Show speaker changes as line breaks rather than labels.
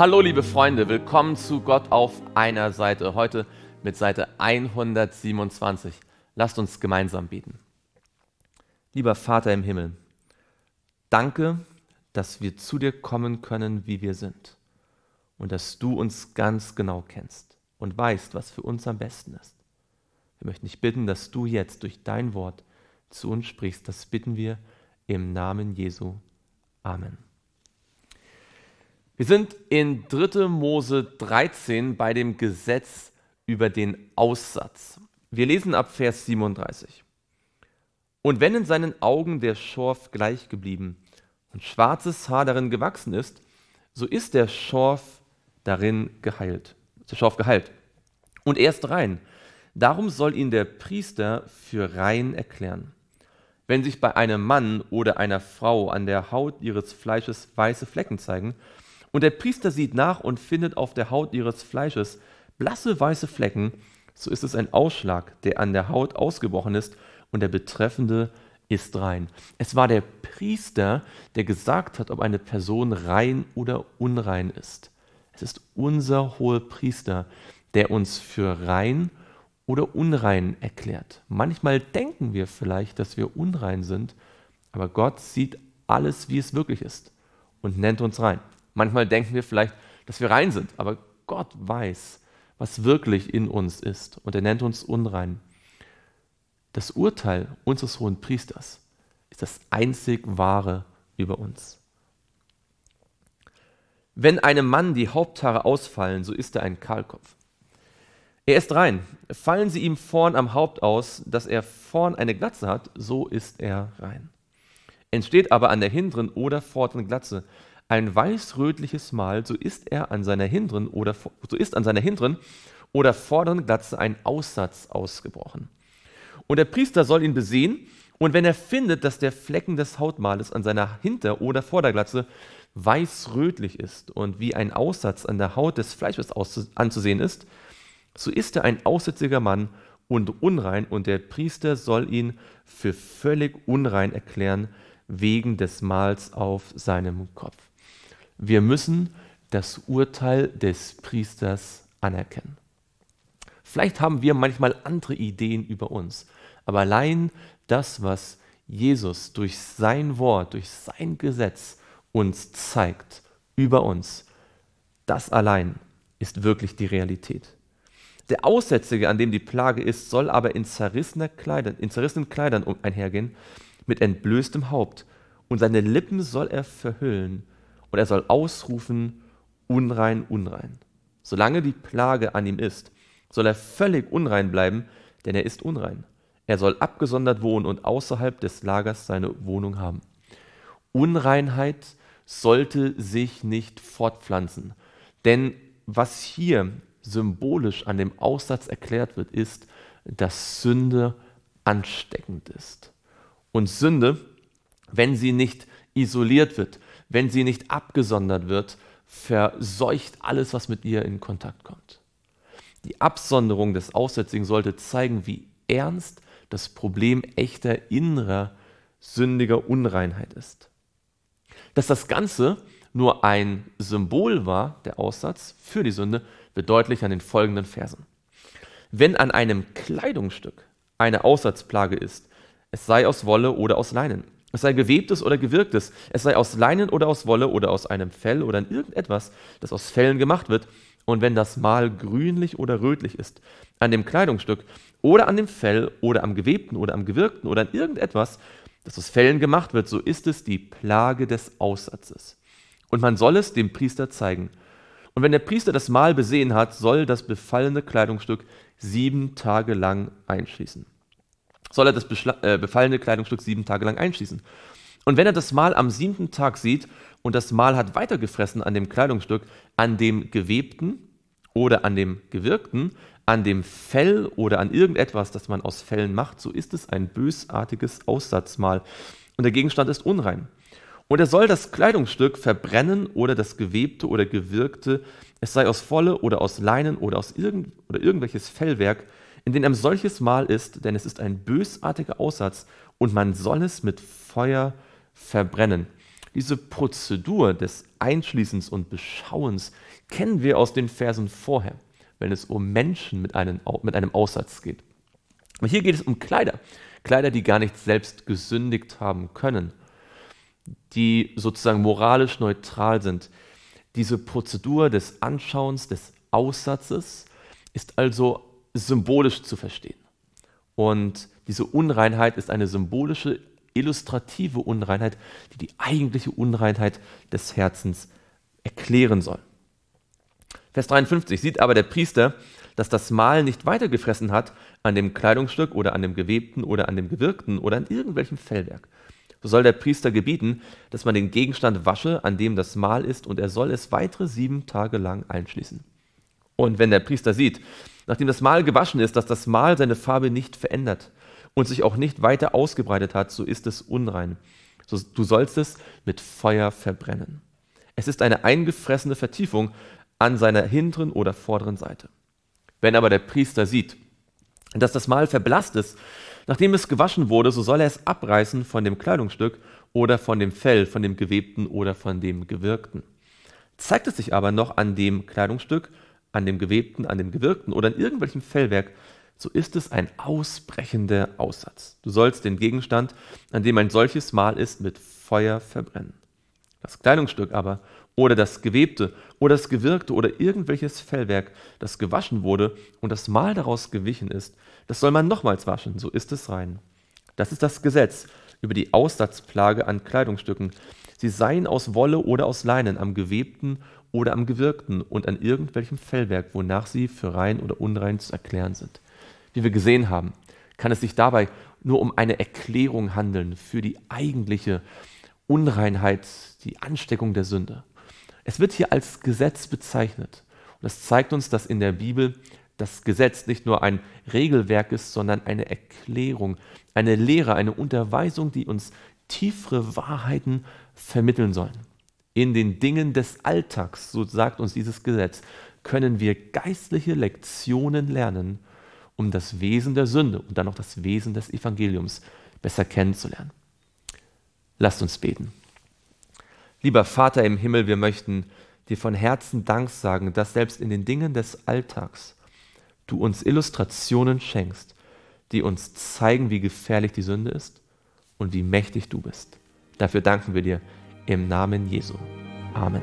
Hallo liebe Freunde, willkommen zu Gott auf einer Seite. Heute mit Seite 127. Lasst uns gemeinsam beten. Lieber Vater im Himmel, danke, dass wir zu dir kommen können, wie wir sind. Und dass du uns ganz genau kennst und weißt, was für uns am besten ist. Wir möchten dich bitten, dass du jetzt durch dein Wort zu uns sprichst. Das bitten wir im Namen Jesu. Amen. Wir sind in 3. Mose 13 bei dem Gesetz über den Aussatz. Wir lesen ab Vers 37. Und wenn in seinen Augen der Schorf gleich geblieben und schwarzes Haar darin gewachsen ist, so ist der Schorf darin geheilt. der Schorf geheilt. Und er ist rein. Darum soll ihn der Priester für rein erklären. Wenn sich bei einem Mann oder einer Frau an der Haut ihres Fleisches weiße Flecken zeigen, und der Priester sieht nach und findet auf der Haut ihres Fleisches blasse weiße Flecken, so ist es ein Ausschlag, der an der Haut ausgebrochen ist, und der Betreffende ist rein. Es war der Priester, der gesagt hat, ob eine Person rein oder unrein ist. Es ist unser hoher Priester, der uns für rein oder unrein erklärt. Manchmal denken wir vielleicht, dass wir unrein sind, aber Gott sieht alles, wie es wirklich ist und nennt uns rein. Manchmal denken wir vielleicht, dass wir rein sind, aber Gott weiß, was wirklich in uns ist und er nennt uns unrein. Das Urteil unseres hohen Priesters ist das einzig wahre über uns. Wenn einem Mann die Haupthaare ausfallen, so ist er ein Kahlkopf. Er ist rein. Fallen sie ihm vorn am Haupt aus, dass er vorn eine Glatze hat, so ist er rein. Entsteht aber an der hinteren oder vorderen Glatze, ein weiß-rötliches Mal, so ist er an seiner hinteren oder so ist an seiner hinteren oder vorderen Glatze ein Aussatz ausgebrochen. Und der Priester soll ihn besehen, und wenn er findet, dass der Flecken des Hautmales an seiner Hinter- oder Vorderglatze weiß-rötlich ist und wie ein Aussatz an der Haut des Fleisches anzusehen ist, so ist er ein aussätziger Mann und unrein, und der Priester soll ihn für völlig unrein erklären wegen des Mals auf seinem Kopf. Wir müssen das Urteil des Priesters anerkennen. Vielleicht haben wir manchmal andere Ideen über uns, aber allein das, was Jesus durch sein Wort, durch sein Gesetz uns zeigt über uns, das allein ist wirklich die Realität. Der Aussätzige, an dem die Plage ist, soll aber in, Kleidern, in zerrissenen Kleidern einhergehen, mit entblößtem Haupt, und seine Lippen soll er verhüllen, und er soll ausrufen, unrein, unrein. Solange die Plage an ihm ist, soll er völlig unrein bleiben, denn er ist unrein. Er soll abgesondert wohnen und außerhalb des Lagers seine Wohnung haben. Unreinheit sollte sich nicht fortpflanzen, denn was hier symbolisch an dem Aussatz erklärt wird, ist, dass Sünde ansteckend ist. Und Sünde, wenn sie nicht isoliert wird, wenn sie nicht abgesondert wird, verseucht alles, was mit ihr in Kontakt kommt. Die Absonderung des Aussätzigen sollte zeigen, wie ernst das Problem echter innerer, sündiger Unreinheit ist. Dass das Ganze nur ein Symbol war, der Aussatz für die Sünde, wird deutlich an den folgenden Versen. Wenn an einem Kleidungsstück eine Aussatzplage ist, es sei aus Wolle oder aus Leinen, es sei gewebtes oder gewirktes, es sei aus Leinen oder aus Wolle oder aus einem Fell oder in irgendetwas, das aus Fellen gemacht wird, und wenn das Mal grünlich oder rötlich ist, an dem Kleidungsstück oder an dem Fell oder am gewebten oder am gewirkten oder an irgendetwas, das aus Fellen gemacht wird, so ist es die Plage des Aussatzes. Und man soll es dem Priester zeigen. Und wenn der Priester das Mal besehen hat, soll das befallene Kleidungsstück sieben Tage lang einschließen soll er das äh, befallene Kleidungsstück sieben Tage lang einschließen. Und wenn er das Mal am siebten Tag sieht und das Mal hat weitergefressen an dem Kleidungsstück, an dem gewebten oder an dem gewirkten, an dem Fell oder an irgendetwas, das man aus Fellen macht, so ist es ein bösartiges Aussatzmal. Und der Gegenstand ist unrein. Und er soll das Kleidungsstück verbrennen oder das gewebte oder gewirkte, es sei aus Volle oder aus Leinen oder aus irgend oder irgendwelches Fellwerk, in denen ein solches Mal ist, denn es ist ein bösartiger Aussatz und man soll es mit Feuer verbrennen. Diese Prozedur des Einschließens und Beschauens kennen wir aus den Versen vorher, wenn es um Menschen mit einem, mit einem Aussatz geht. Aber hier geht es um Kleider, Kleider, die gar nicht selbst gesündigt haben können, die sozusagen moralisch neutral sind. Diese Prozedur des Anschauens, des Aussatzes ist also symbolisch zu verstehen. Und diese Unreinheit ist eine symbolische, illustrative Unreinheit, die die eigentliche Unreinheit des Herzens erklären soll. Vers 53 sieht aber der Priester, dass das Mahl nicht weitergefressen hat an dem Kleidungsstück oder an dem gewebten oder an dem gewirkten oder an irgendwelchem Fellwerk. So soll der Priester gebieten, dass man den Gegenstand wasche, an dem das Mahl ist, und er soll es weitere sieben Tage lang einschließen. Und wenn der Priester sieht, nachdem das Mal gewaschen ist, dass das Mal seine Farbe nicht verändert und sich auch nicht weiter ausgebreitet hat, so ist es unrein. du sollst es mit Feuer verbrennen. Es ist eine eingefressene Vertiefung an seiner hinteren oder vorderen Seite. Wenn aber der Priester sieht, dass das Mal verblasst ist, nachdem es gewaschen wurde, so soll er es abreißen von dem Kleidungsstück oder von dem Fell, von dem Gewebten oder von dem Gewirkten. Zeigt es sich aber noch an dem Kleidungsstück, an dem Gewebten, an dem Gewirkten oder an irgendwelchem Fellwerk, so ist es ein ausbrechender Aussatz. Du sollst den Gegenstand, an dem ein solches Mal ist, mit Feuer verbrennen. Das Kleidungsstück aber oder das Gewebte oder das Gewirkte oder irgendwelches Fellwerk, das gewaschen wurde und das Mal daraus gewichen ist, das soll man nochmals waschen, so ist es rein. Das ist das Gesetz, über die Aussatzplage an Kleidungsstücken. Sie seien aus Wolle oder aus Leinen, am gewebten oder am gewirkten und an irgendwelchem Fellwerk, wonach sie für rein oder unrein zu erklären sind. Wie wir gesehen haben, kann es sich dabei nur um eine Erklärung handeln für die eigentliche Unreinheit, die Ansteckung der Sünde. Es wird hier als Gesetz bezeichnet. Und das zeigt uns, dass in der Bibel das Gesetz nicht nur ein Regelwerk ist, sondern eine Erklärung, eine Lehre, eine Unterweisung, die uns tiefere Wahrheiten vermitteln sollen. In den Dingen des Alltags, so sagt uns dieses Gesetz, können wir geistliche Lektionen lernen, um das Wesen der Sünde und dann auch das Wesen des Evangeliums besser kennenzulernen. Lasst uns beten. Lieber Vater im Himmel, wir möchten dir von Herzen Dank sagen, dass selbst in den Dingen des Alltags du uns Illustrationen schenkst, die uns zeigen, wie gefährlich die Sünde ist und wie mächtig du bist. Dafür danken wir dir im Namen Jesu. Amen.